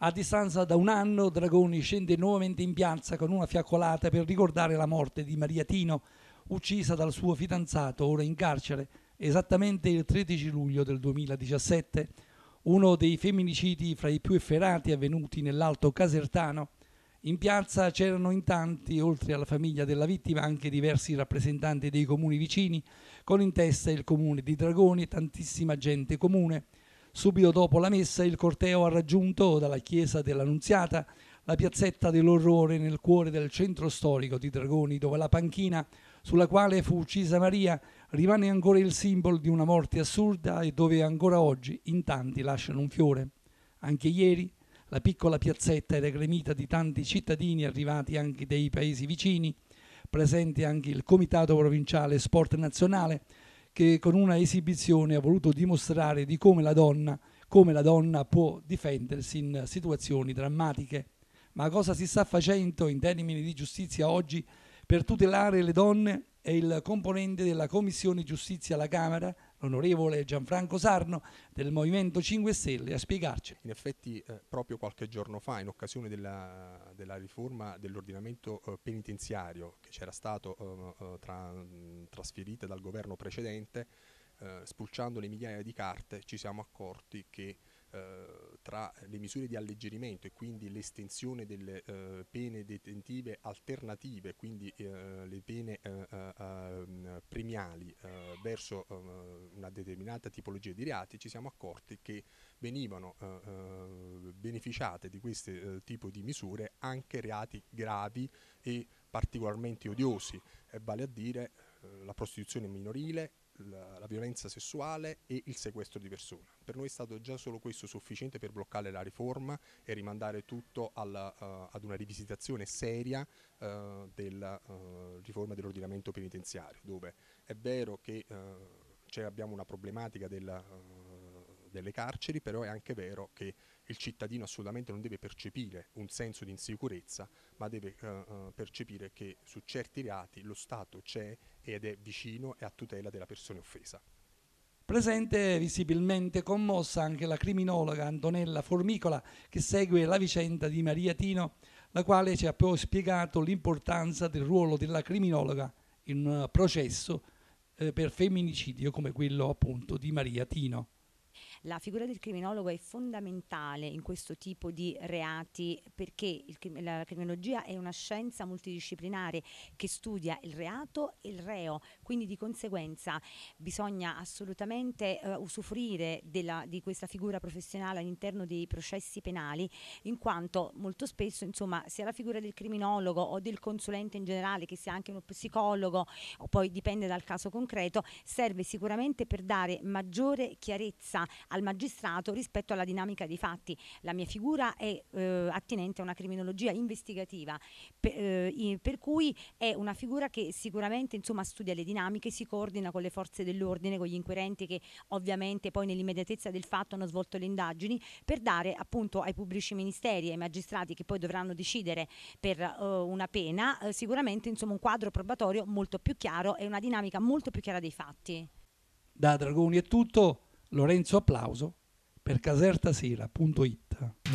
A distanza da un anno Dragoni scende nuovamente in piazza con una fiaccolata per ricordare la morte di Maria Tino, uccisa dal suo fidanzato ora in carcere esattamente il 13 luglio del 2017, uno dei femminicidi fra i più efferati avvenuti nell'Alto Casertano. In piazza c'erano in tanti, oltre alla famiglia della vittima, anche diversi rappresentanti dei comuni vicini, con in testa il comune di Dragoni e tantissima gente comune. Subito dopo la messa il corteo ha raggiunto dalla chiesa dell'Annunziata la piazzetta dell'orrore nel cuore del centro storico di Dragoni, dove la panchina sulla quale fu uccisa Maria rimane ancora il simbolo di una morte assurda e dove ancora oggi in tanti lasciano un fiore. Anche ieri la piccola piazzetta era gremita di tanti cittadini arrivati anche dai paesi vicini, presente anche il Comitato Provinciale Sport Nazionale, che con una esibizione ha voluto dimostrare di come la donna, come la donna può difendersi in situazioni drammatiche. Ma cosa si sta facendo in termini di giustizia oggi per tutelare le donne è il componente della Commissione Giustizia alla Camera l'onorevole Gianfranco Sarno del Movimento 5 Stelle a spiegarci. In effetti eh, proprio qualche giorno fa in occasione della, della riforma dell'ordinamento eh, penitenziario che c'era stato eh, eh tra, trasferita dal governo precedente, eh, spulciando le migliaia di carte ci siamo accorti che eh, tra le misure di alleggerimento e quindi l'estensione delle eh, pene detentive alternative, quindi eh, le pene eh, eh, ehm, premiali verso ehm, una determinata tipologia di reati, ci siamo accorti che venivano beneficiate di questo tipo di misure anche reati gravi e particolarmente odiosi, vale a dire la prostituzione minorile, la, la violenza sessuale e il sequestro di persona. Per noi è stato già solo questo sufficiente per bloccare la riforma e rimandare tutto alla, uh, eh, ad una rivisitazione seria uh, eh, della uh, eh, riforma dell'ordinamento penitenziario, dove è vero che abbiamo una problematica della delle carceri, però è anche vero che il cittadino assolutamente non deve percepire un senso di insicurezza, ma deve eh, eh, percepire che su certi reati lo Stato c'è ed è vicino e a tutela della persona offesa. Presente visibilmente commossa anche la criminologa Antonella Formicola che segue la vicenda di Maria Tino, la quale ci ha poi spiegato l'importanza del ruolo della criminologa in un processo eh, per femminicidio come quello appunto di Maria Tino. La figura del criminologo è fondamentale in questo tipo di reati perché il, la criminologia è una scienza multidisciplinare che studia il reato e il reo, quindi di conseguenza bisogna assolutamente eh, usufruire della, di questa figura professionale all'interno dei processi penali in quanto molto spesso insomma sia la figura del criminologo o del consulente in generale che sia anche uno psicologo o poi dipende dal caso concreto serve sicuramente per dare maggiore chiarezza al magistrato rispetto alla dinamica dei fatti. La mia figura è eh, attinente a una criminologia investigativa, per, eh, per, cui è una figura che sicuramente insomma, studia le dinamiche, si coordina con le forze dell'ordine, con gli inquirenti che ovviamente poi nell'immediatezza del fatto hanno svolto le indagini per dare appunto ai pubblici ministeri e ai magistrati che poi dovranno decidere per eh, una pena eh, sicuramente insomma, un quadro probatorio molto più chiaro e una dinamica molto più chiara dei fatti. Da Dragoni è tutto. Lorenzo Applauso per casertasera.it.